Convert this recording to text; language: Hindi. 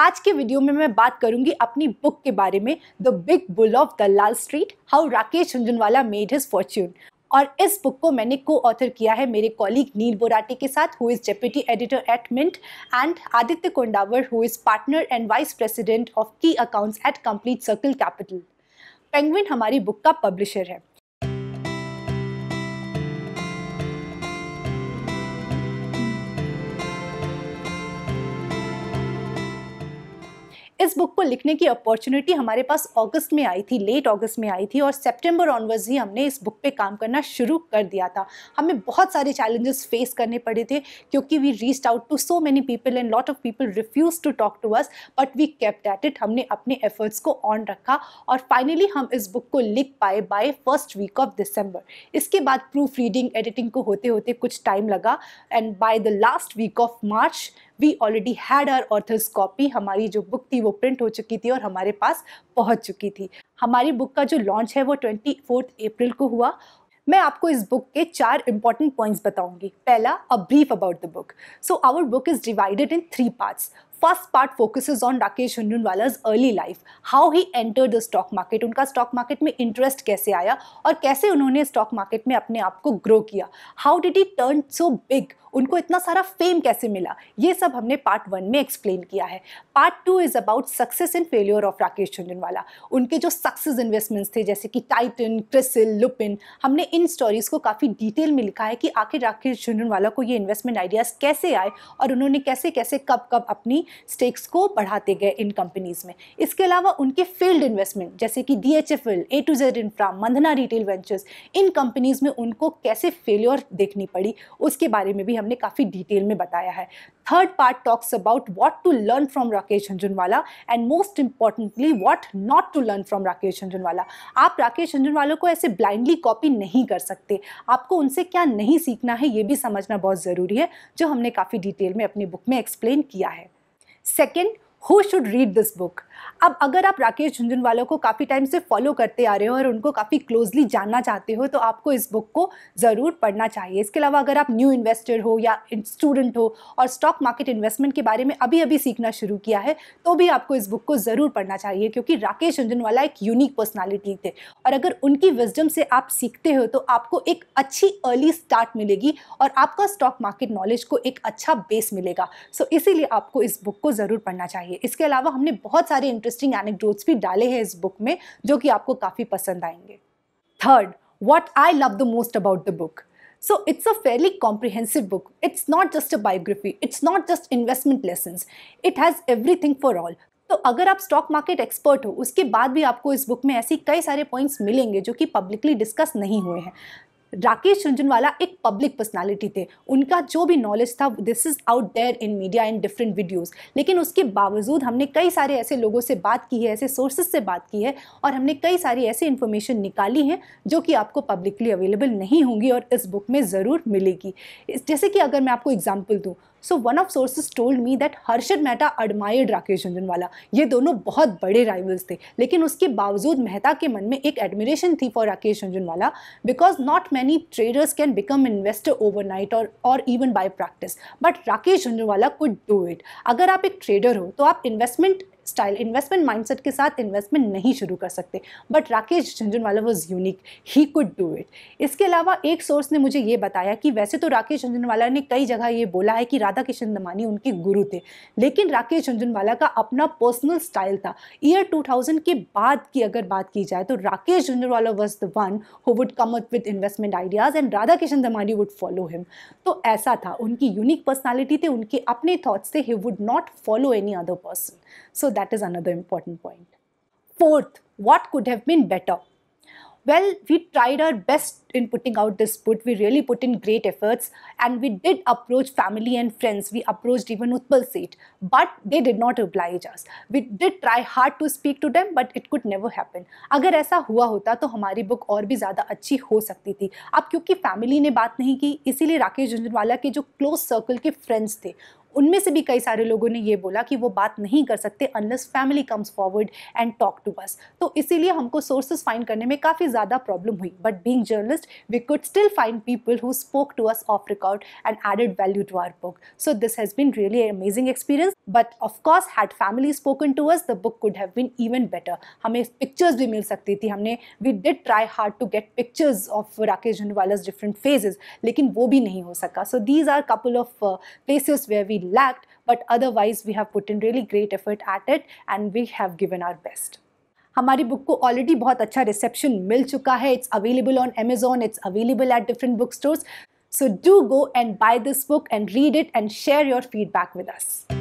आज के वीडियो में मैं बात करूंगी अपनी बुक के बारे में the big bull of the Lal street how Rakesh Jhunjhunwala made his fortune और इस बुक को मैंने को ऑथर किया है मेरे कॉलीग नील बोराटे के साथ who is deputy editor at Mint and Aditya Kondawar who is partner and vice president of key accounts at Complete Circle Capital Penguin हमारी बुक का पब्लिशर है इस बुक को लिखने की अपॉर्चुनिटी हमारे पास अगस्त में आई थी लेट अगस्त में आई थी और सेप्टेम्बर ऑनवर्स ही हमने इस बुक पे काम करना शुरू कर दिया था हमें बहुत सारे चैलेंजेस फेस करने पड़े थे क्योंकि we reach out to so many people and lot of people refuse to talk to us but we kept at it हमने अपने एफर्ट्स को ऑन रखा और फाइनली हम इस बुक को लिख पाए by first week of December इसके बाद प्रूफ रीडिंग एडिटिंग को होते होते कुछ टाइम लगा and by the last week of March we already had our authors copy हमारी जो बुक थी वो प्रिंट हो चुकी थी और हमारे पास पहुंच चुकी थी हमारी बुक का जो लॉन्च है वो ट्वेंटी फोर्थ अप्रैल को हुआ मैं आपको इस बुक के चार इंपॉर्टेंट पॉइंट्स बताऊंगी पहला a brief about the book so our book is divided in three parts first part focus on Rakesh Jhunjhunwala's early life how he enter the stock market उनका स्टॉक मार्केट में इंटरेस्ट कैसे आया और कैसे उन्होंने स्टॉक मार्केट में अपने आप को ग्रो किया how did he turn so big उनको इतना सारा फेम कैसे मिला ये सब हमने पार्ट वन में एक्सप्लेन किया है part two is about success and failure of Rakesh Jhunjhunwala उनके जो सक्सेस इन्वेस्टमेंट्स थे जैसे कि टाइटन क्रिसिल लुपिन हमने इन स्टोरीज़ को काफ़ी डिटेल में लिखा है कि आखिर राकेश झुंझुनवाला को ये इन्वेस्टमेंट आइडियाज़ कैसे आए और उन्होंने कैसे कैसे कब कब अपनी स्टेक्स को बढ़ाते गए इन कंपनीज़ में इसके अलावा उनके फील्ड इन्वेस्टमेंट जैसे कि D H F L A two Z infra Mandhana retail ventures इन कंपनीज़ में उनको कैसे फेल्योर देखनी पड़ी उसके बारे में भी हमने काफ़ी डिटेल में बताया है third part talks about what to learn from Rakesh Anjunwala and most importantly what not to learn from Rakesh Anjunwala. आप राकेश अंजुनवाला को ऐसे ब्लाइंडली कॉपी नहीं कर सकते आपको उनसे क्या नहीं सीखना है ये भी समझना बहुत ज़रूरी है जो हमने काफ़ी डिटेल में अपनी बुक में एक्सप्लेन किया है Second, who should read this book अब अगर आप राकेश झुंझुनवाला को काफ़ी टाइम से फॉलो करते आ रहे हो और उनको काफ़ी क्लोजली जानना चाहते हो तो आपको इस बुक को ज़रूर पढ़ना चाहिए इसके अलावा अगर आप न्यू इन्वेस्टर हो या स्टूडेंट हो और स्टॉक मार्केट इन्वेस्टमेंट के बारे में अभी अभी सीखना शुरू किया है तो भी आपको इस बुक को ज़रूर पढ़ना चाहिए क्योंकि राकेश झुंझुनवाला एक यूनिक पर्सनैलिटी थे और अगर उनकी विजडम से आप सीखते हो तो आपको एक अच्छी अर्ली स्टार्ट मिलेगी और आपका स्टॉक मार्केट नॉलेज को एक अच्छा बेस मिलेगा सो इसीलिए आपको इस बुक को ज़रूर पढ़ना चाहिए चाहिए इसके अलावा हमने बहुत सारे इंटरेस्टिंग एनेक्डोट्स भी डाले हैं इस बुक में जो कि आपको काफ़ी पसंद आएंगे third what I love the most about the book so it's a fairly comprehensive book it's not just a biography it's not just investment lesson it has every thing for all तो अगर आप स्टॉक मार्केट एक्सपर्ट हो उसके बाद भी आपको इस बुक में ऐसी कई सारे पॉइंट्स मिलेंगे जो कि पब्लिकली डिस्कस नहीं हुए हैं राकेश झुंझुनवाला एक पब्लिक पर्सनालिटी थे उनका जो भी नॉलेज था this is out there in media in different videos लेकिन उसके बावजूद हमने कई सारे ऐसे लोगों से बात की है ऐसे सोर्सेज से बात की है और हमने कई सारी ऐसी इन्फॉर्मेशन निकाली है जो कि आपको पब्लिकली अवेलेबल नहीं होंगी और इस बुक में ज़रूर मिलेगी जैसे कि अगर मैं आपको एग्जाम्पल दूँ so one of sources told me that Harshad Mehta admired Rakesh Jhunjhunwala ये दोनों बहुत बड़े राइवल्स थे लेकिन उसके बावजूद मेहता के मन में एक एडमिरेशन थी for Rakesh Jhunjhunwala because not many traders can become investor over और और even by practice but Rakesh Jhunjhunwala could do it अगर आप एक ट्रेडर हो तो आप इन्वेस्टमेंट स्टाइल इन्वेस्टमेंट माइंडसेट के साथ इन्वेस्टमेंट नहीं शुरू कर सकते but Rakesh Jhunjhunwala was unique he could do it इसके अलावा एक सोर्स ने मुझे ये बताया कि वैसे तो राकेश झुंझुनवाला ने कई जगह ये बोला है कि राधा किशन दमानी उनके गुरु थे लेकिन राकेश झुंझुनवाला का अपना पर्सनल स्टाइल था ईयर टू के बाद की अगर बात की जाए तो Rakesh Jhunjhunwala was the one who would come up with investment ideas and Radha Kishan Damani would follow him तो ऐसा था उनकी यूनिक पर्सनैलिटी थे उनके अपने थॉट्स थे he would not follow any other person so that that is another important point. Fourth, what could have been better? Well, we tried our best in putting out this put. We really put in great efforts and we did approach family and friends. We approached even Utpal Seat, but they did not oblige us. We did try hard to speak to them, but it could never happen. अगर ऐसा हुआ होता तो हमारी बुक और भी ज़्यादा अच्छी हो सकती थी अब क्योंकि फैमिली ने बात नहीं की इसीलिए राकेश झुंझुनवाला के जो क्लोज सर्कल के फ्रेंड्स थे उनमें से भी कई सारे लोगों ने ये बोला कि वो बात नहीं कर सकते unless family comes forward and talk to us तो इसीलिए हमको सोर्सेज फाइंड करने में काफ़ी ज़्यादा प्रॉब्लम हुई but being journalist we could still find people who spoke to us off record and added value to our book so this has been really amazing experience but of course had family spoken to us the book could have been even better हमें पिक्चर्स भी मिल सकती थी हमने we did try hard to get pictures of Rakesh Jhunjhunwala's different phases लेकिन वो भी नहीं हो सका सो these are couple of places where we we lacked, but otherwise we have put in really great effort at it and we have given our best. हमारी बुक को ऑलरेडी बहुत अच्छा रिसेप्शन मिल चुका है it's available on Amazon it's available at different book stores so do go and buy this book and read it and share your feedback with us